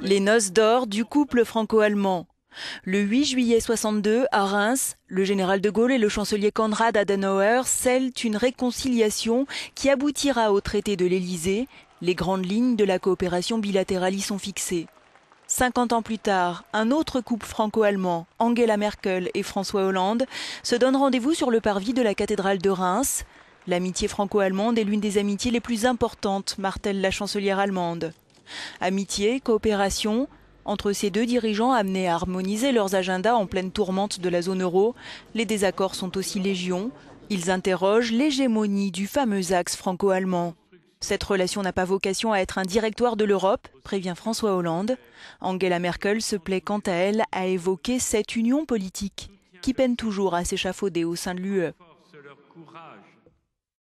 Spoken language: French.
Les noces d'or du couple franco-allemand. Le 8 juillet 62, à Reims, le général de Gaulle et le chancelier Konrad Adenauer scellent une réconciliation qui aboutira au traité de l'Élysée. Les grandes lignes de la coopération bilatérale y sont fixées. 50 ans plus tard, un autre couple franco-allemand, Angela Merkel et François Hollande, se donnent rendez-vous sur le parvis de la cathédrale de Reims. L'amitié franco-allemande est l'une des amitiés les plus importantes, martèle la chancelière allemande. Amitié, coopération, entre ces deux dirigeants amenés à harmoniser leurs agendas en pleine tourmente de la zone euro, les désaccords sont aussi légions. Ils interrogent l'hégémonie du fameux axe franco-allemand. Cette relation n'a pas vocation à être un directoire de l'Europe, prévient François Hollande. Angela Merkel se plaît quant à elle à évoquer cette union politique qui peine toujours à s'échafauder au sein de l'UE.